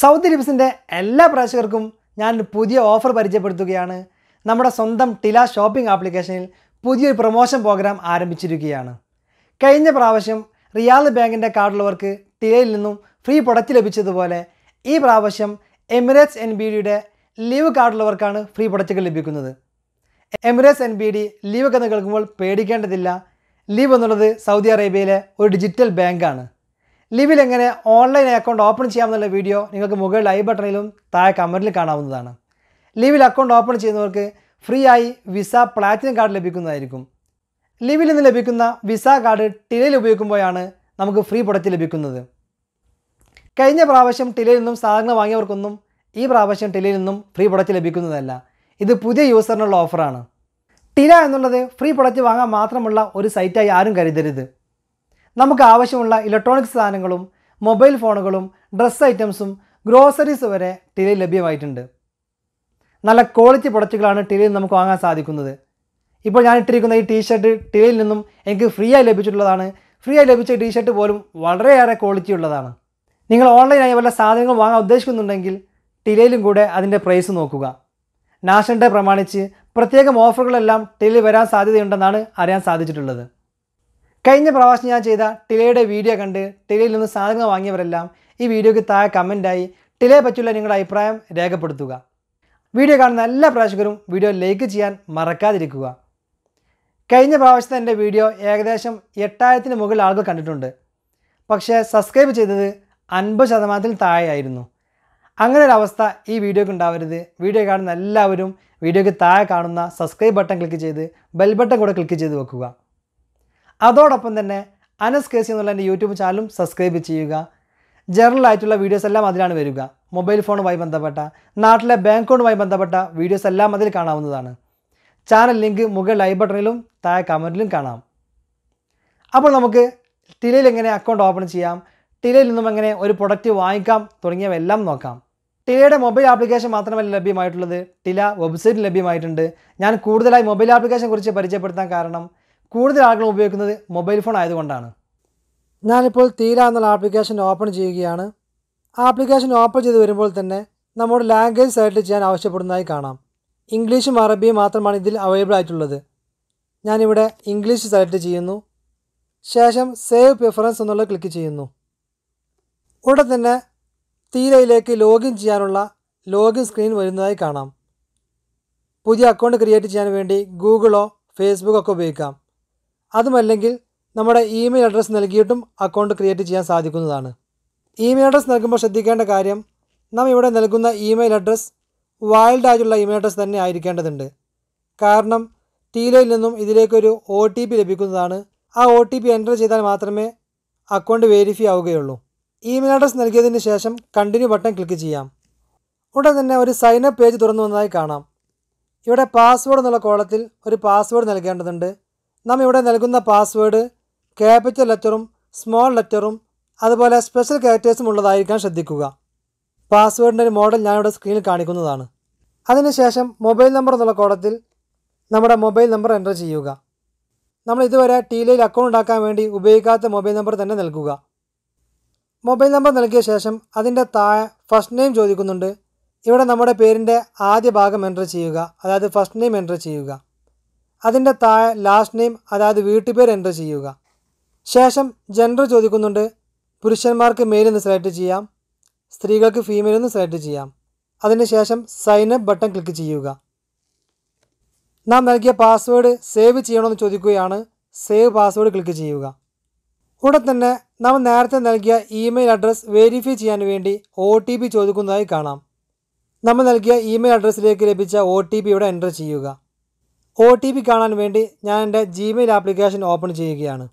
south ടിപ്സിൻ്റെ എല്ലാ പ്രേക്ഷകർക്കും ഞാൻ പുതിയ ഓഫർ പരിചയപ്പെടുത്തുകയാണ് നമ്മുടെ സ്വന്തം ടില ഷോപ്പിംഗ് ആപ്ലിക്കേഷനിൽ പുതിയൊരു പ്രൊമോഷൻ പ്രോഗ്രാം ആരംഭിച്ചിരിക്കുകയാണ് കഴിഞ്ഞ പ്രാവശ്യം റിയാൽ ബാങ്കിൻ്റെ കാർഡുള്ളവർക്ക് ടിലയിൽ നിന്നും ഫ്രീ പ്രൊഡക്റ്റ് ലഭിച്ചതുപോലെ ഈ പ്രാവശ്യം എമിറേറ്റ്സ് എൻ ബി ഡിയുടെ ലീവ് കാർഡുള്ളവർക്കാണ് ഫ്രീ പ്രൊഡക്റ്റുകൾ ലഭിക്കുന്നത് Emirates N B D Liv എന്ന് കേൾക്കുമ്പോൾ പേടിക്കേണ്ടതില്ല ലീവ് എന്നുള്ളത് സൗദി അറേബ്യയിലെ ഒരു ഡിജിറ്റൽ ബാങ്കാണ് ലിവിൽ എങ്ങനെ ഓൺലൈൻ അക്കൗണ്ട് ഓപ്പൺ ചെയ്യാമെന്നുള്ള വീഡിയോ നിങ്ങൾക്ക് മുകളിൽ ഐ ബട്ടണിലും താഴെ കമൻറ്റിൽ കാണാവുന്നതാണ് ലിവിൽ അക്കൗണ്ട് ഓപ്പൺ ചെയ്യുന്നവർക്ക് ഫ്രീ ആയി വിസ പ്ലാറ്റിനം കാർഡ് ലഭിക്കുന്നതായിരിക്കും ലിവിൽ നിന്ന് ലഭിക്കുന്ന വിസ കാർഡ് ടിലയിൽ ഉപയോഗിക്കുമ്പോഴാണ് നമുക്ക് ഫ്രീ പ്രൊഡക്റ്റ് ലഭിക്കുന്നത് കഴിഞ്ഞ പ്രാവശ്യം ടിലയിൽ നിന്നും സാധനങ്ങൾ വാങ്ങിയവർക്കൊന്നും ഈ പ്രാവശ്യം ടിലയിൽ നിന്നും ഫ്രീ പ്രൊഡക്റ്റ് ലഭിക്കുന്നതല്ല ഇത് പുതിയ യൂസറിനുള്ള ഓഫറാണ് ടില എന്നുള്ളത് ഫ്രീ പ്രൊഡക്റ്റ് വാങ്ങാൻ മാത്രമുള്ള ഒരു സൈറ്റായി ആരും കരുതരുത് നമുക്ക് ആവശ്യമുള്ള ഇലക്ട്രോണിക്സ് സാധനങ്ങളും മൊബൈൽ ഫോണുകളും ഡ്രസ്സ് ഐറ്റംസും ഗ്രോസറീസ് വരെ ടിലയിൽ ലഭ്യമായിട്ടുണ്ട് നല്ല ക്വാളിറ്റി പ്രൊഡക്റ്റുകളാണ് ടിലയിൽ നമുക്ക് വാങ്ങാൻ സാധിക്കുന്നത് ഇപ്പോൾ ഞാൻ ഇട്ടിരിക്കുന്ന ഈ ടീഷർട്ട് ടിലയിൽ നിന്നും എനിക്ക് ഫ്രീ ആയി ലഭിച്ചിട്ടുള്ളതാണ് ഫ്രീ ആയി ലഭിച്ച ടീഷർട്ട് പോലും വളരെയേറെ ക്വാളിറ്റി ഉള്ളതാണ് നിങ്ങൾ ഓൺലൈനായി വല്ല സാധനങ്ങൾ വാങ്ങാൻ ഉദ്ദേശിക്കുന്നുണ്ടെങ്കിൽ ടിലയിലും കൂടെ അതിൻ്റെ പ്രൈസ് നോക്കുക നാഷണൽ ഡേ പ്രമാണിച്ച് പ്രത്യേകം ഓഫറുകളെല്ലാം ടിലയിൽ വരാൻ സാധ്യതയുണ്ടെന്നാണ് അറിയാൻ സാധിച്ചിട്ടുള്ളത് കഴിഞ്ഞ പ്രാവശ്യം ഞാൻ ചെയ്ത ടിലയുടെ വീഡിയോ കണ്ട് ടിലയിൽ നിന്ന് സാധനങ്ങൾ വാങ്ങിയവരെല്ലാം ഈ വീഡിയോയ്ക്ക് താഴെ കമൻറ്റായി ടിലയെ പറ്റിയുള്ള നിങ്ങളുടെ അഭിപ്രായം രേഖപ്പെടുത്തുക വീഡിയോ കാണുന്ന എല്ലാ പ്രേക്ഷകരും വീഡിയോ ലൈക്ക് ചെയ്യാൻ മറക്കാതിരിക്കുക കഴിഞ്ഞ പ്രാവശ്യത്തെ എൻ്റെ വീഡിയോ ഏകദേശം എട്ടായിരത്തിന് മുകളിൽ ആളുകൾ കണ്ടിട്ടുണ്ട് പക്ഷേ സബ്സ്ക്രൈബ് ചെയ്തത് അൻപത് ശതമാനത്തിൽ താഴെയായിരുന്നു അങ്ങനെ ഒരു അവസ്ഥ ഈ വീഡിയോക്ക് ഉണ്ടാവരുത് വീഡിയോ കാണുന്ന എല്ലാവരും വീഡിയോയ്ക്ക് താഴെ കാണുന്ന സബ്സ്ക്രൈബ് ബട്ടൺ ക്ലിക്ക് ചെയ്ത് ബെൽ ബട്ടൺ കൂടെ ക്ലിക്ക് ചെയ്ത് വെക്കുക അതോടൊപ്പം തന്നെ അനസ് കേസി എന്നുള്ള എൻ്റെ യൂട്യൂബ് ചാനലും സബ്സ്ക്രൈബ് ചെയ്യുക ജനറൽ ആയിട്ടുള്ള വീഡിയോസ് എല്ലാം അതിലാണ് വരിക മൊബൈൽ ഫോണുമായി ബന്ധപ്പെട്ട നാട്ടിലെ ബാങ്ക് അക്കൗണ്ടുമായി ബന്ധപ്പെട്ട വീഡിയോസ് എല്ലാം അതിൽ കാണാവുന്നതാണ് ചാനൽ ലിങ്ക് മുകളിൽ ലൈബ്രറിയിലും ബട്ടണിലും താഴെ കമൻറ്റിലും കാണാം അപ്പോൾ നമുക്ക് ടിലയിൽ എങ്ങനെ അക്കൗണ്ട് ഓപ്പൺ ചെയ്യാം ടിലയിൽ നിന്നും എങ്ങനെ ഒരു പ്രൊഡക്റ്റ് വാങ്ങിക്കാം തുടങ്ങിയവയെല്ലാം നോക്കാം ടിലയുടെ മൊബൈൽ ആപ്ലിക്കേഷൻ മാത്രമല്ല ലഭ്യമായിട്ടുള്ളത് ടില വെബ്സൈറ്റ് ലഭ്യമായിട്ടുണ്ട് ഞാൻ കൂടുതലായി മൊബൈൽ ആപ്ലിക്കേഷനെ കുറിച്ച് പരിചയപ്പെടുത്താൻ കാരണം കൂടുതൽ ആളുകൾ ഉപയോഗിക്കുന്നത് മൊബൈൽ ഫോൺ ആയതുകൊണ്ടാണ് ഞാനിപ്പോൾ തീര എന്നുള്ള ആപ്ലിക്കേഷൻ ഓപ്പൺ ചെയ്യുകയാണ് ആപ്ലിക്കേഷൻ ഓപ്പൺ ചെയ്ത് വരുമ്പോൾ തന്നെ നമ്മുടെ ലാംഗ്വേജ് സെലക്ട് ചെയ്യാൻ ആവശ്യപ്പെടുന്നതായി കാണാം ഇംഗ്ലീഷും അറബിയും മാത്രമാണ് ഇതിൽ അവൈലബിൾ ആയിട്ടുള്ളത് ഞാനിവിടെ ഇംഗ്ലീഷ് സെലക്ട് ചെയ്യുന്നു ശേഷം സേവ് പ്രിഫറൻസ് എന്നുള്ളത് ക്ലിക്ക് ചെയ്യുന്നു ഉടൻ തന്നെ തീരയിലേക്ക് ലോഗിൻ ചെയ്യാനുള്ള ലോഗിൻ സ്ക്രീൻ വരുന്നതായി കാണാം പുതിയ അക്കൗണ്ട് ക്രിയേറ്റ് ചെയ്യാൻ വേണ്ടി ഗൂഗിളോ ഫേസ്ബുക്കോ ഒക്കെ ഉപയോഗിക്കാം അതുമല്ലെങ്കിൽ നമ്മുടെ ഇമെയിൽ അഡ്രസ്സ് നൽകിയിട്ടും അക്കൗണ്ട് ക്രിയേറ്റ് ചെയ്യാൻ സാധിക്കുന്നതാണ് ഇമെയിൽ അഡ്രസ്സ് നൽകുമ്പോൾ ശ്രദ്ധിക്കേണ്ട കാര്യം നാം ഇവിടെ നൽകുന്ന ഇമെയിൽ അഡ്രസ്സ് വൈൽഡ് ആയിട്ടുള്ള ഇമെയിൽ അഡ്രസ്സ് തന്നെ ആയിരിക്കേണ്ടതുണ്ട് കാരണം ടീലയിൽ നിന്നും ഇതിലേക്കൊരു ഒ ടി പി ലഭിക്കുന്നതാണ് ആ ഒ ടി പി എൻ്റർ ചെയ്താൽ മാത്രമേ അക്കൗണ്ട് വെരിഫൈ ആവുകയുള്ളൂ ഇമെയിൽ അഡ്രസ്സ് നൽകിയതിന് ശേഷം കണ്ടിന്യൂ ബട്ടൺ ക്ലിക്ക് ചെയ്യാം ഉടൻ തന്നെ ഒരു സൈൻ അപ്പ് പേജ് തുറന്നു വന്നതായി കാണാം ഇവിടെ പാസ്വേഡ് എന്നുള്ള കോളത്തിൽ ഒരു പാസ്വേഡ് നൽകേണ്ടതുണ്ട് നാം ഇവിടെ നൽകുന്ന പാസ്വേഡ് ക്യാപിറ്റൽ ലെറ്ററും സ്മോൾ ലെറ്ററും അതുപോലെ സ്പെഷ്യൽ ക്യാരക്ടേഴ്സും ഉള്ളതായിരിക്കാൻ ശ്രദ്ധിക്കുക പാസ്വേഡിൻ്റെ ഒരു മോഡൽ ഞാനിവിടെ സ്ക്രീനിൽ കാണിക്കുന്നതാണ് അതിനുശേഷം മൊബൈൽ നമ്പർ എന്നുള്ള കോടത്തിൽ നമ്മുടെ മൊബൈൽ നമ്പർ എൻ്റർ ചെയ്യുക നമ്മൾ ഇതുവരെ ടീലയിൽ അക്കൗണ്ട് ഉണ്ടാക്കാൻ വേണ്ടി ഉപയോഗിക്കാത്ത മൊബൈൽ നമ്പർ തന്നെ നൽകുക മൊബൈൽ നമ്പർ നൽകിയ ശേഷം അതിൻ്റെ താഴെ ഫസ്റ്റ് നെയിം ചോദിക്കുന്നുണ്ട് ഇവിടെ നമ്മുടെ പേരിൻ്റെ ആദ്യ ഭാഗം എൻ്റർ ചെയ്യുക അതായത് ഫസ്റ്റ് നെയിം എൻ്റർ ചെയ്യുക അതിൻ്റെ താഴെ ലാസ്റ്റ് നെയിം അതായത് വീട്ടുപേര് എൻ്റർ ചെയ്യുക ശേഷം ജെൻഡർ ചോദിക്കുന്നുണ്ട് പുരുഷന്മാർക്ക് മെയിൽ എന്ന് സെലക്ട് ചെയ്യാം സ്ത്രീകൾക്ക് ഫീമെയിൽ എന്ന് സെലക്ട് ചെയ്യാം അതിനുശേഷം സൈൻ അപ്പ് ബട്ടൺ ക്ലിക്ക് ചെയ്യുക നാം നൽകിയ പാസ്വേഡ് സേവ് ചെയ്യണമെന്ന് ചോദിക്കുകയാണ് സേവ് പാസ്വേഡ് ക്ലിക്ക് ചെയ്യുക ഉടൻ തന്നെ നാം നേരത്തെ നൽകിയ ഇമെയിൽ അഡ്രസ്സ് വെരിഫൈ ചെയ്യാൻ വേണ്ടി ഒ ചോദിക്കുന്നതായി കാണാം നമ്മൾ നൽകിയ ഇമെയിൽ അഡ്രസ്സിലേക്ക് ലഭിച്ച ഒ ടി പി ഇവിടെ എൻ്റർ ചെയ്യുക ഒ ടി പി കാണാൻ വേണ്ടി ഞാൻ എൻ്റെ ജിമെയിൽ ആപ്ലിക്കേഷൻ ഓപ്പൺ ചെയ്യുകയാണ്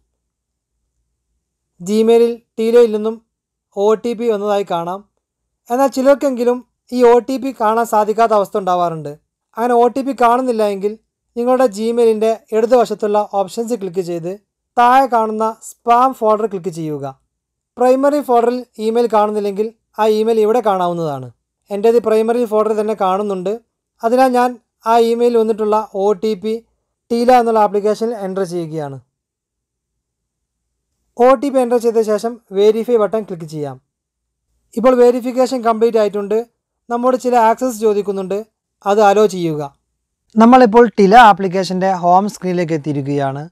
ജിമെയിലിൽ ടീലയിൽ നിന്നും ഒ ടി പി വന്നതായി കാണാം എന്നാൽ ചിലർക്കെങ്കിലും ഈ ഒ ടി പി കാണാൻ സാധിക്കാത്ത അവസ്ഥ ഉണ്ടാവാറുണ്ട് അങ്ങനെ ഒ ടി പി കാണുന്നില്ല എങ്കിൽ നിങ്ങളുടെ ജിമെയിലിൻ്റെ ഇടതുവശത്തുള്ള ഓപ്ഷൻസ് ക്ലിക്ക് ചെയ്ത് താഴെ കാണുന്ന സ്പാം ഫോൾഡർ ക്ലിക്ക് ചെയ്യുക പ്രൈമറി ഫോൾഡറിൽ ഇമെയിൽ കാണുന്നില്ലെങ്കിൽ ആ ഇമെയിൽ ഇവിടെ കാണാവുന്നതാണ് എൻ്റേത് പ്രൈമറി ഫോൾഡറിൽ തന്നെ കാണുന്നുണ്ട് അതിനാൽ ഞാൻ ആ ഇമെയിൽ വന്നിട്ടുള്ള ഒ ടി പി ടീല എന്നുള്ള ആപ്ലിക്കേഷനിൽ എൻ്റർ ചെയ്യുകയാണ് ഒ ടി പി എൻ്റർ ചെയ്ത ശേഷം വേരിഫൈ ബട്ടൺ ക്ലിക്ക് ചെയ്യാം ഇപ്പോൾ വേരിഫിക്കേഷൻ കംപ്ലീറ്റ് ആയിട്ടുണ്ട് നമ്മോട് ചില ആക്സസ് ചോദിക്കുന്നുണ്ട് അത് അലോ ചെയ്യുക നമ്മളിപ്പോൾ ടില ആപ്ലിക്കേഷൻ്റെ ഹോം സ്ക്രീനിലേക്ക് എത്തിയിരിക്കുകയാണ്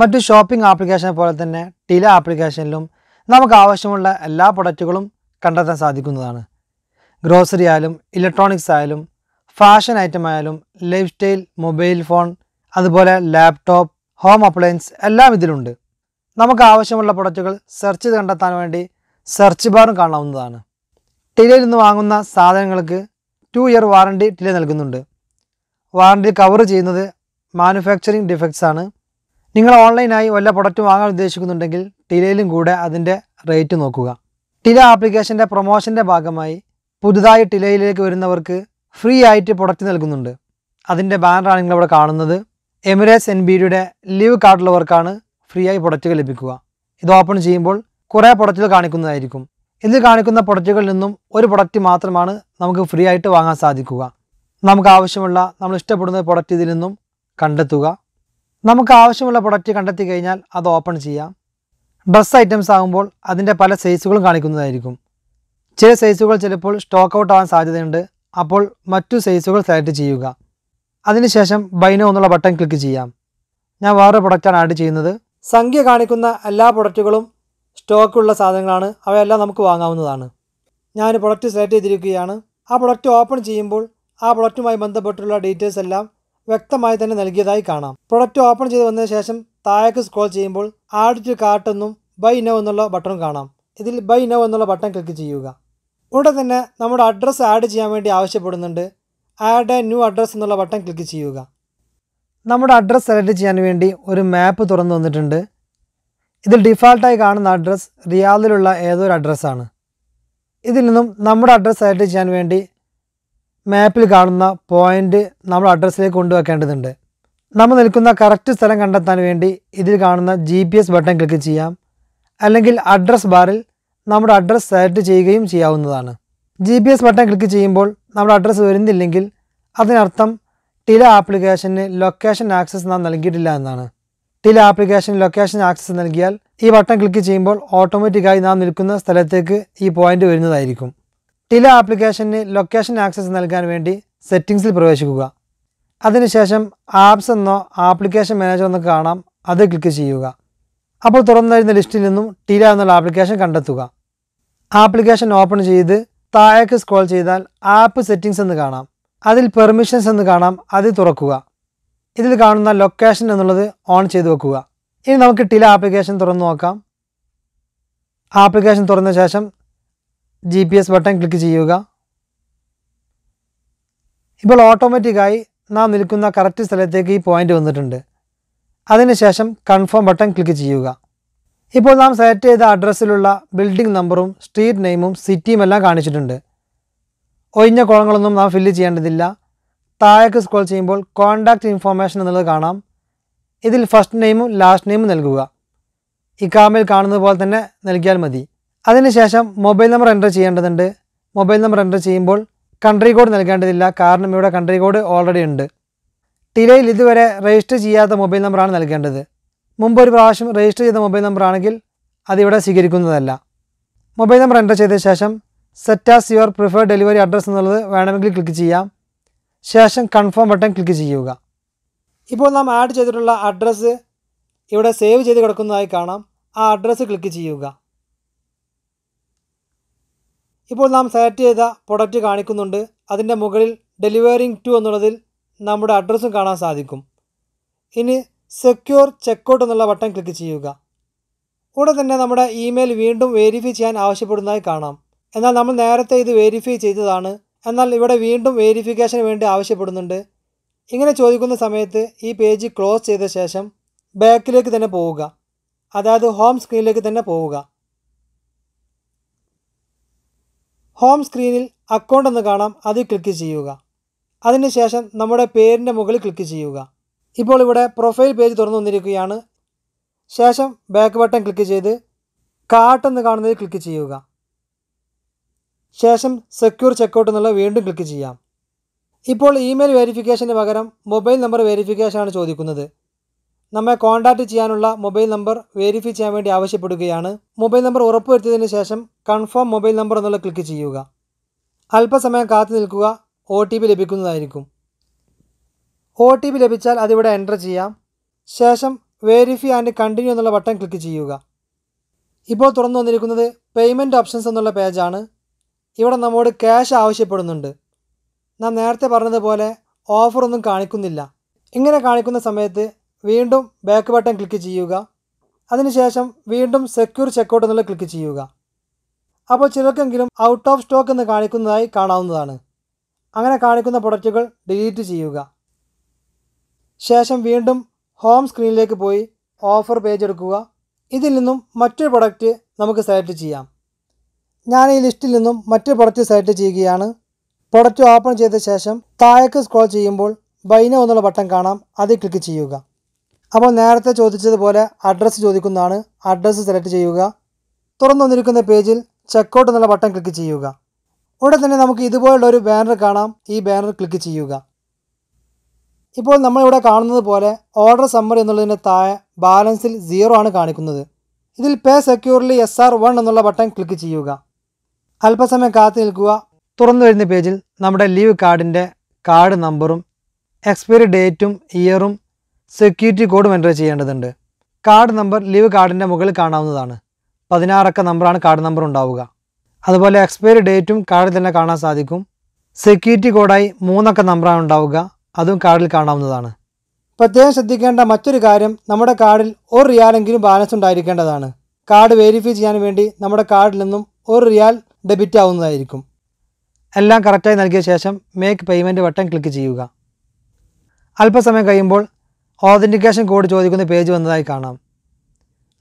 മറ്റു ഷോപ്പിംഗ് ആപ്ലിക്കേഷനെ പോലെ തന്നെ ടില ആപ്ലിക്കേഷനിലും നമുക്ക് ആവശ്യമുള്ള എല്ലാ പ്രൊഡക്റ്റുകളും കണ്ടെത്താൻ സാധിക്കുന്നതാണ് ഗ്രോസറി ആയാലും ഇലക്ട്രോണിക്സ് ആയാലും ഫാഷൻ ഐറ്റം ആയാലും ലൈഫ് സ്റ്റൈൽ മൊബൈൽ ഫോൺ അതുപോലെ ലാപ്ടോപ്പ് ഹോം അപ്ലയൻസ് എല്ലാം ഇതിലുണ്ട് നമുക്ക് ആവശ്യമുള്ള പ്രൊഡക്റ്റുകൾ സെർച്ച് ചെയ്ത് കണ്ടെത്താൻ വേണ്ടി സെർച്ച് ബാറും കാണാവുന്നതാണ് ടിലയിൽ നിന്ന് വാങ്ങുന്ന സാധനങ്ങൾക്ക് ടു ഇയർ വാറണ്ടി ടില നൽകുന്നുണ്ട് വാറണ്ടി കവർ ചെയ്യുന്നത് മാനുഫാക്ചറിങ് ഡിഫക്ട്സ് ആണ് നിങ്ങൾ ഓൺലൈനായി വല്ല പ്രൊഡക്റ്റ് വാങ്ങാൻ ഉദ്ദേശിക്കുന്നുണ്ടെങ്കിൽ ടിലയിലും കൂടെ അതിൻ്റെ റേറ്റ് നോക്കുക ടില ആപ്ലിക്കേഷൻ്റെ പ്രൊമോഷൻ്റെ ഭാഗമായി പുതുതായി ടിലയിലേക്ക് വരുന്നവർക്ക് ഫ്രീ ആയിട്ട് പ്രൊഡക്റ്റ് നൽകുന്നുണ്ട് അതിൻ്റെ ബാനറാണ് നിങ്ങളിവിടെ കാണുന്നത് എമിറേറ്റ്സ് എൻ ബി ഡിയുടെ ലീവ് കാർഡുള്ളവർക്കാണ് ഫ്രീ ആയി പ്രൊഡക്റ്റുകൾ ലഭിക്കുക ഇത് ഓപ്പൺ ചെയ്യുമ്പോൾ കുറേ പ്രൊഡക്റ്റുകൾ കാണിക്കുന്നതായിരിക്കും ഇതിൽ കാണിക്കുന്ന പ്രൊഡക്റ്റുകളിൽ നിന്നും ഒരു പ്രൊഡക്റ്റ് മാത്രമാണ് നമുക്ക് ഫ്രീ ആയിട്ട് വാങ്ങാൻ സാധിക്കുക നമുക്ക് ആവശ്യമുള്ള നമ്മൾ ഇഷ്ടപ്പെടുന്ന പ്രൊഡക്റ്റ് ഇതിൽ നിന്നും കണ്ടെത്തുക നമുക്ക് ആവശ്യമുള്ള പ്രൊഡക്റ്റ് കണ്ടെത്തി കഴിഞ്ഞാൽ അത് ഓപ്പൺ ചെയ്യാം ഡ്രസ് ഐറ്റംസ് ആകുമ്പോൾ അതിൻ്റെ പല സൈസുകളും കാണിക്കുന്നതായിരിക്കും ചില സൈസുകൾ ചിലപ്പോൾ സ്റ്റോക്ക് ഔട്ട് ആവാൻ സാധ്യതയുണ്ട് അപ്പോൾ മറ്റു സൈസുകൾ സെലക്ട് ചെയ്യുക അതിനുശേഷം ബൈനോ എന്നുള്ള ബട്ടൺ ക്ലിക്ക് ചെയ്യാം ഞാൻ വേറൊരു പ്രൊഡക്റ്റാണ് ആഡ് ചെയ്യുന്നത് സംഖ്യ കാണിക്കുന്ന എല്ലാ പ്രൊഡക്റ്റുകളും സ്റ്റോക്കുള്ള സാധനങ്ങളാണ് അവയെല്ലാം നമുക്ക് വാങ്ങാവുന്നതാണ് ഞാൻ പ്രൊഡക്റ്റ് സെലക്ട് ചെയ്തിരിക്കുകയാണ് ആ പ്രൊഡക്റ്റ് ഓപ്പൺ ചെയ്യുമ്പോൾ ആ പ്രൊഡക്റ്റുമായി ബന്ധപ്പെട്ടുള്ള ഡീറ്റെയിൽസ് എല്ലാം വ്യക്തമായി തന്നെ നൽകിയതായി കാണാം പ്രൊഡക്റ്റ് ഓപ്പൺ ചെയ്ത് വന്നതിന് ശേഷം താഴേക്ക് സ്ക്രോൾ ചെയ്യുമ്പോൾ ആഡ് ടു കാർട്ടെന്നും ബൈ നോ എന്നുള്ള ബട്ടൺ കാണാം ഇതിൽ ബൈ നോ എന്നുള്ള ബട്ടൺ ക്ലിക്ക് ചെയ്യുക ഉടൻ തന്നെ നമ്മുടെ അഡ്രസ്സ് ആഡ് ചെയ്യാൻ വേണ്ടി ആവശ്യപ്പെടുന്നുണ്ട് ആഡ് എ ന്യൂ അഡ്രസ്സ് എന്നുള്ള ബട്ടൺ ക്ലിക്ക് ചെയ്യുക നമ്മുടെ അഡ്രസ്സ് സെലക്ട് ചെയ്യാൻ വേണ്ടി ഒരു മാപ്പ് തുറന്നു വന്നിട്ടുണ്ട് ഇതിൽ ഡിഫാൾട്ടായി കാണുന്ന അഡ്രസ്സ് റിയാദിലുള്ള ഏതൊരു അഡ്രസ്സാണ് ഇതിൽ നിന്നും നമ്മുടെ അഡ്രസ്സ് സെലക്ട് ചെയ്യാൻ വേണ്ടി മാപ്പിൽ കാണുന്ന പോയിൻ്റ് നമ്മുടെ അഡ്രസ്സിലേക്ക് കൊണ്ടുവയ്ക്കേണ്ടതുണ്ട് നമ്മൾ നിൽക്കുന്ന കറക്റ്റ് സ്ഥലം കണ്ടെത്താൻ വേണ്ടി ഇതിൽ കാണുന്ന ജി ബട്ടൺ ക്ലിക്ക് ചെയ്യാം അല്ലെങ്കിൽ അഡ്രസ് ബാറിൽ നമ്മുടെ അഡ്രസ്സ് സെലക്ട് ചെയ്യുകയും ചെയ്യാവുന്നതാണ് G P S button click ചെയ്യുമ്പോൾ നമ്മുടെ അഡ്രസ്സ് വരുന്നില്ലെങ്കിൽ അതിനർത്ഥം ടില ആപ്ലിക്കേഷന് ലൊക്കേഷൻ ആക്സസ് നാം നൽകിയിട്ടില്ല എന്നാണ് ടില ആപ്ലിക്കേഷൻ ലൊക്കേഷൻ ആക്സസ് നൽകിയാൽ ഈ ബട്ടൺ ക്ലിക്ക് ചെയ്യുമ്പോൾ ഓട്ടോമാറ്റിക്കായി നാം നിൽക്കുന്ന സ്ഥലത്തേക്ക് ഈ പോയിന്റ് വരുന്നതായിരിക്കും ടില ആപ്ലിക്കേഷന് ലൊക്കേഷൻ ആക്സസ് നൽകാൻ വേണ്ടി സെറ്റിംഗ്സിൽ പ്രവേശിക്കുക അതിനുശേഷം ആപ്സ് എന്നോ ആപ്ലിക്കേഷൻ മാനേജർ എന്നോ കാണാം അത് ക്ലിക്ക് ചെയ്യുക അപ്പോൾ തുറന്നു ലിസ്റ്റിൽ നിന്നും ടീല എന്നുള്ള ആപ്ലിക്കേഷൻ കണ്ടെത്തുക ആപ്ലിക്കേഷൻ ഓപ്പൺ ചെയ്ത് താഴേക്ക് സ്ക്രോൾ ചെയ്താൽ ആപ്പ് സെറ്റിംഗ്സ് എന്ന് കാണാം അതിൽ പെർമിഷൻസ് എന്ന് കാണാം അത് തുറക്കുക ഇതിൽ കാണുന്ന ലൊക്കേഷൻ എന്നുള്ളത് ഓൺ ചെയ്ത് വെക്കുക ഇനി നമുക്ക് ടില ആപ്ലിക്കേഷൻ തുറന്നു നോക്കാം ആപ്ലിക്കേഷൻ തുറന്ന ശേഷം G P S button click ചെയ്യുക ഇപ്പോൾ ഓട്ടോമാറ്റിക്കായി നാം നിൽക്കുന്ന കറക്റ്റ് സ്ഥലത്തേക്ക് ഈ പോയിൻ്റ് വന്നിട്ടുണ്ട് അതിനുശേഷം കൺഫേം ബട്ടൺ ക്ലിക്ക് ചെയ്യുക ഇപ്പോൾ നാം സെലക്ട് ചെയ്ത അഡ്രസ്സിലുള്ള ബിൽഡിംഗ് നമ്പറും സ്ട്രീറ്റ് നെയിമും സിറ്റിയും എല്ലാം കാണിച്ചിട്ടുണ്ട് ഒഴിഞ്ഞ കുളങ്ങളൊന്നും നാം ഫില്ല് ചെയ്യേണ്ടതില്ല താഴേക്ക് സ്ക്രോൾ ചെയ്യുമ്പോൾ കോൺടാക്റ്റ് ഇൻഫോർമേഷൻ എന്നുള്ളത് കാണാം ഇതിൽ ഫസ്റ്റ് നെയിമും ലാസ്റ്റ് നെയിമും നൽകുക ഇക്കാമിൽ കാണുന്നത് പോലെ തന്നെ നൽകിയാൽ മതി അതിനുശേഷം മൊബൈൽ നമ്പർ എൻ്റർ ചെയ്യേണ്ടതുണ്ട് മൊബൈൽ നമ്പർ എൻ്റർ ചെയ്യുമ്പോൾ കൺട്രി കോഡ് നൽകേണ്ടതില്ല കാരണം ഇവിടെ കൺട്രി കോഡ് ഓൾറെഡി ഉണ്ട് ടിലയിൽ ഇതുവരെ രജിസ്റ്റർ ചെയ്യാത്ത മൊബൈൽ നമ്പറാണ് നൽകേണ്ടത് മുമ്പ് ഒരു പ്രാവശ്യം രജിസ്റ്റർ ചെയ്ത മൊബൈൽ നമ്പറാണെങ്കിൽ അതിവിടെ സ്വീകരിക്കുന്നതല്ല മൊബൈൽ നമ്പർ എൻ്റർ ചെയ്ത ശേഷം set as your preferred delivery address എന്നുള്ളത് വേണമെങ്കിൽ ക്ലിക്ക് ചെയ്യാം ശേഷം കൺഫേം ബട്ടൺ ക്ലിക്ക് ചെയ്യുക ഇപ്പോൾ നാം ആഡ് ചെയ്തിട്ടുള്ള അഡ്രസ്സ് ഇവിടെ സേവ് ചെയ്ത് കിടക്കുന്നതായി കാണാം ആ അഡ്രസ്സ് ക്ലിക്ക് ചെയ്യുക ഇപ്പോൾ നാം സെലക്ട് ചെയ്ത പ്രൊഡക്റ്റ് കാണിക്കുന്നുണ്ട് അതിൻ്റെ മുകളിൽ ഡെലിവറിങ് ടു എന്നുള്ളതിൽ നമ്മുടെ അഡ്രസ്സും കാണാൻ സാധിക്കും ഇനി സെക്യൂർ ചെക്കൗട്ട് എന്നുള്ള ബട്ടൺ ക്ലിക്ക് ചെയ്യുക ഉടൻ തന്നെ നമ്മുടെ ഇമെയിൽ വീണ്ടും വെരിഫൈ ചെയ്യാൻ ആവശ്യപ്പെടുന്നതായി കാണാം എന്നാൽ നമ്മൾ നേരത്തെ ഇത് വെരിഫൈ ചെയ്തതാണ് എന്നാൽ ഇവിടെ വീണ്ടും വെരിഫിക്കേഷന് വേണ്ടി ആവശ്യപ്പെടുന്നുണ്ട് ഇങ്ങനെ ചോദിക്കുന്ന സമയത്ത് ഈ പേജ് ക്ലോസ് ചെയ്ത ശേഷം ബാക്കിലേക്ക് തന്നെ പോവുക അതായത് ഹോം സ്ക്രീനിലേക്ക് തന്നെ പോവുക ഹോം സ്ക്രീനിൽ അക്കൗണ്ട് എന്ന് കാണാം അത് ക്ലിക്ക് ചെയ്യുക അതിനുശേഷം നമ്മുടെ പേരിൻ്റെ മുകളിൽ ക്ലിക്ക് ചെയ്യുക ഇപ്പോൾ ഇവിടെ പ്രൊഫൈൽ പേജ് തുറന്നു വന്നിരിക്കുകയാണ് ശേഷം ബാക്ക് ബട്ടൺ ക്ലിക്ക് ചെയ്ത് കാട്ടെന്ന് കാണുന്നതിൽ ക്ലിക്ക് ചെയ്യുക ശേഷം സെക്യൂർ ചെക്കൗട്ട് എന്നുള്ള വീണ്ടും ക്ലിക്ക് ചെയ്യാം ഇപ്പോൾ ഇമെയിൽ വെരിഫിക്കേഷന് പകരം മൊബൈൽ നമ്പർ വെരിഫിക്കേഷനാണ് ചോദിക്കുന്നത് നമ്മെ കോൺടാക്റ്റ് ചെയ്യാനുള്ള മൊബൈൽ നമ്പർ വെരിഫൈ ചെയ്യാൻ വേണ്ടി ആവശ്യപ്പെടുകയാണ് മൊബൈൽ നമ്പർ ഉറപ്പുവരുത്തിയതിന് ശേഷം കൺഫേം മൊബൈൽ നമ്പർ എന്നുള്ള ക്ലിക്ക് ചെയ്യുക അല്പസമയം കാത്തു നിൽക്കുക ഒ ടി പി ലഭിക്കുന്നതായിരിക്കും ഒ ടി പി ലഭിച്ചാൽ അതിവിടെ എൻ്റർ ചെയ്യാം ശേഷം വേരിഫൈ ആൻഡ് കണ്ടിന്യൂ എന്നുള്ള ബട്ടൺ ക്ലിക്ക് ചെയ്യുക ഇപ്പോൾ തുറന്നു വന്നിരിക്കുന്നത് പേയ്മെൻറ്റ് ഓപ്ഷൻസ് എന്നുള്ള പേജാണ് ഇവിടെ നമ്മോട് ക്യാഷ് ആവശ്യപ്പെടുന്നുണ്ട് നാം നേരത്തെ പറഞ്ഞതുപോലെ ഓഫറൊന്നും കാണിക്കുന്നില്ല ഇങ്ങനെ കാണിക്കുന്ന സമയത്ത് വീണ്ടും ബാക്ക് ബട്ടൺ ക്ലിക്ക് ചെയ്യുക അതിനുശേഷം വീണ്ടും സെക്യൂർ ചെക്കൗട്ട് എന്നുള്ള ക്ലിക്ക് ചെയ്യുക അപ്പോൾ ചിലർക്കെങ്കിലും ഔട്ട് ഓഫ് സ്റ്റോക്ക് എന്ന് കാണിക്കുന്നതായി കാണാവുന്നതാണ് അങ്ങനെ കാണിക്കുന്ന പ്രൊഡക്റ്റുകൾ ഡിലീറ്റ് ചെയ്യുക ശേഷം വീണ്ടും ഹോം സ്ക്രീനിലേക്ക് പോയി ഓഫർ പേജ് എടുക്കുക ഇതിൽ നിന്നും മറ്റൊരു പ്രൊഡക്റ്റ് നമുക്ക് സെലക്ട് ചെയ്യാം ഞാൻ ഈ ലിസ്റ്റിൽ നിന്നും മറ്റൊരു പ്രൊഡക്റ്റ് സെലക്ട് ചെയ്യുകയാണ് പ്രൊഡക്റ്റ് ഓപ്പൺ ചെയ്ത ശേഷം താഴേക്ക് സ്ക്രോൾ ചെയ്യുമ്പോൾ ബൈനോ എന്നുള്ള ബട്ടൺ കാണാം അതിൽ ക്ലിക്ക് ചെയ്യുക അപ്പോൾ നേരത്തെ ചോദിച്ചതുപോലെ അഡ്രസ്സ് ചോദിക്കുന്നതാണ് അഡ്രസ്സ് സെലക്ട് ചെയ്യുക തുറന്നു വന്നിരിക്കുന്ന പേജിൽ ചെക്കൗട്ട് എന്നുള്ള ബട്ടൺ ക്ലിക്ക് ചെയ്യുക ഉടൻ തന്നെ നമുക്ക് ഇതുപോലുള്ള ഒരു ബാനർ കാണാം ഈ ബാനർ ക്ലിക്ക് ചെയ്യുക ഇപ്പോൾ നമ്മളിവിടെ കാണുന്നത് പോലെ ഓർഡർ സമ്മർ എന്നുള്ളതിൻ്റെ താഴെ ബാലൻസിൽ സീറോ ആണ് കാണിക്കുന്നത് ഇതിൽ pay securely S R one എന്നുള്ള ബട്ടൺ ക്ലിക്ക് ചെയ്യുക അല്പസമയം കാത്തു നിൽക്കുക തുറന്നു വരുന്ന പേജിൽ നമ്മുടെ ലീവ് കാർഡിൻ്റെ കാർഡ് നമ്പറും എക്സ്പയറി ഡേറ്റും ഇയറും സെക്യൂരിറ്റി കോഡും എൻ്റർ ചെയ്യേണ്ടതുണ്ട് കാർഡ് നമ്പർ ലീവ് കാർഡിൻ്റെ മുകളിൽ കാണാവുന്നതാണ് പതിനാറക്ക നമ്പറാണ് കാർഡ് നമ്പർ ഉണ്ടാവുക അതുപോലെ എക്സ്പയറി ഡേറ്റും കാർഡിൽ തന്നെ കാണാൻ സാധിക്കും സെക്യൂരിറ്റി കോഡായി മൂന്നൊക്കെ നമ്പറാണ് ഉണ്ടാവുക അതും കാർഡിൽ കാണാവുന്നതാണ് പ്രത്യേകം ശ്രദ്ധിക്കേണ്ട മറ്റൊരു കാര്യം നമ്മുടെ കാർഡിൽ ഒരു റിയാലെങ്കിലും ബാലൻസ് ഉണ്ടായിരിക്കേണ്ടതാണ് കാർഡ് വെരിഫൈ ചെയ്യാൻ വേണ്ടി നമ്മുടെ കാർഡിൽ നിന്നും ഒരു റിയാൽ ഡെബിറ്റ് ആവുന്നതായിരിക്കും എല്ലാം കറക്റ്റായി നൽകിയ ശേഷം മേക്ക് പേയ്മെൻറ്റ് ബട്ടൺ ക്ലിക്ക് ചെയ്യുക അല്പസമയം കഴിയുമ്പോൾ ഓതൻറ്റിക്കേഷൻ കോഡ് ചോദിക്കുന്ന പേജ് വന്നതായി കാണാം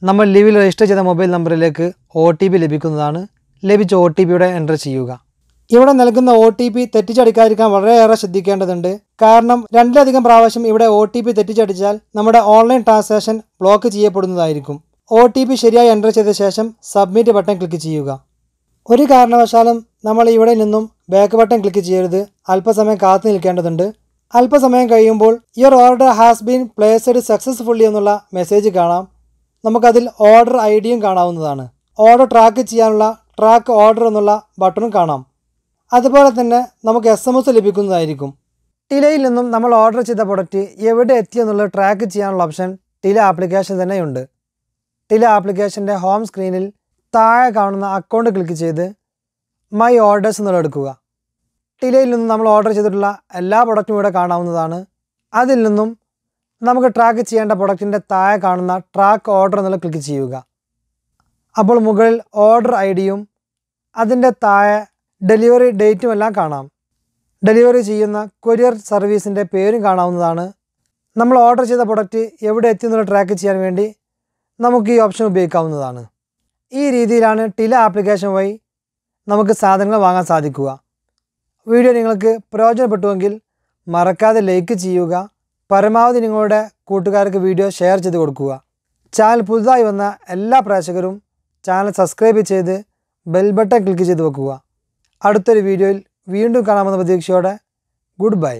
നമ്മൾ ലീവിൽ രജിസ്റ്റർ ചെയ്ത മൊബൈൽ നമ്പറിലേക്ക് ഒ ലഭിക്കുന്നതാണ് ലഭിച്ച ഒ ടി പിയുടെ എൻ്റർ ചെയ്യുക ഇവിടെ നൽകുന്ന ഒ ടി പി തെറ്റിച്ചടിക്കാതിരിക്കാൻ വളരെയേറെ ശ്രദ്ധിക്കേണ്ടതുണ്ട് കാരണം രണ്ടിലധികം പ്രാവശ്യം ഇവിടെ ഒ ടി പി തെറ്റിച്ചടിച്ചാൽ നമ്മുടെ ഓൺലൈൻ ട്രാൻസാക്ഷൻ ബ്ലോക്ക് ചെയ്യപ്പെടുന്നതായിരിക്കും ഒ ടി പി ശരിയായി എൻ്റർ ചെയ്ത ശേഷം സബ്മിറ്റ് ബട്ടൺ ക്ലിക്ക് ചെയ്യുക ഒരു കാരണവശാലും നമ്മൾ ഇവിടെ നിന്നും ബാക്ക് ബട്ടൺ ക്ലിക്ക് ചെയ്യരുത് അല്പസമയം കാത്തു നിൽക്കേണ്ടതുണ്ട് അല്പസമയം കഴിയുമ്പോൾ your order has been placed successfully എന്നുള്ള മെസ്സേജ് കാണാം നമുക്കതിൽ ഓർഡർ ഐ ഡിയും കാണാവുന്നതാണ് ഓർഡർ ട്രാക്ക് ചെയ്യാനുള്ള ട്രാക്ക് ഓർഡർ എന്നുള്ള ബട്ടണും കാണാം അതുപോലെ തന്നെ നമുക്ക് എസ് എം എസ് ലഭിക്കുന്നതായിരിക്കും ടിലയിൽ നിന്നും നമ്മൾ ഓർഡർ ചെയ്ത പ്രൊഡക്റ്റ് എവിടെ എത്തി എന്നുള്ളത് ട്രാക്ക് ചെയ്യാനുള്ള ഓപ്ഷൻ ടില ആപ്ലിക്കേഷൻ തന്നെയുണ്ട് ടില ആപ്ലിക്കേഷൻ്റെ ഹോം സ്ക്രീനിൽ താഴെ കാണുന്ന അക്കൗണ്ട് ക്ലിക്ക് ചെയ്ത് മൈ ഓർഡേഴ്സ് എന്നുള്ള എടുക്കുക ടിലയിൽ നിന്നും നമ്മൾ ഓർഡർ ചെയ്തിട്ടുള്ള എല്ലാ പ്രൊഡക്റ്റും ഇവിടെ കാണാവുന്നതാണ് അതിൽ നിന്നും നമുക്ക് ട്രാക്ക് ചെയ്യേണ്ട പ്രൊഡക്റ്റിൻ്റെ താഴെ കാണുന്ന ട്രാക്ക് ഓർഡർ എന്നുള്ള ക്ലിക്ക് ചെയ്യുക അപ്പോൾ മുകളിൽ ഓർഡർ ഐ ഡിയും അതിൻ്റെ താഴെ ഡെലിവറി ഡേറ്റുമെല്ലാം കാണാം ഡെലിവറി ചെയ്യുന്ന കൊറിയർ സർവീസിൻ്റെ പേരും കാണാവുന്നതാണ് നമ്മൾ ഓർഡർ ചെയ്ത പ്രൊഡക്റ്റ് എവിടെ എത്തിയെന്നുള്ള ട്രാക്ക് ചെയ്യാൻ വേണ്ടി നമുക്ക് ഈ ഓപ്ഷൻ ഉപയോഗിക്കാവുന്നതാണ് ഈ രീതിയിലാണ് ടില ആപ്ലിക്കേഷൻ വഴി നമുക്ക് സാധനങ്ങൾ വാങ്ങാൻ സാധിക്കുക വീഡിയോ നിങ്ങൾക്ക് പ്രയോജനപ്പെട്ടുവെങ്കിൽ മറക്കാതെ ലൈക്ക് ചെയ്യുക പരമാവധി നിങ്ങളുടെ കൂട്ടുകാർക്ക് വീഡിയോ ഷെയർ ചെയ്ത് കൊടുക്കുക ചാനൽ പുതുതായി വന്ന എല്ലാ പ്രേക്ഷകരും ചാനൽ സബ്സ്ക്രൈബ് ചെയ്ത് ബെൽ ബട്ടൺ ക്ലിക്ക് ചെയ്ത് വെക്കുക അടുത്തൊരു വീഡിയോയിൽ വീണ്ടും കാണാമെന്ന പ്രതീക്ഷയോടെ ഗുഡ് ബൈ